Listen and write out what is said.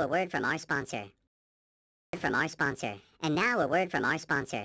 a word from our sponsor. From our sponsor. And now a word from our sponsor.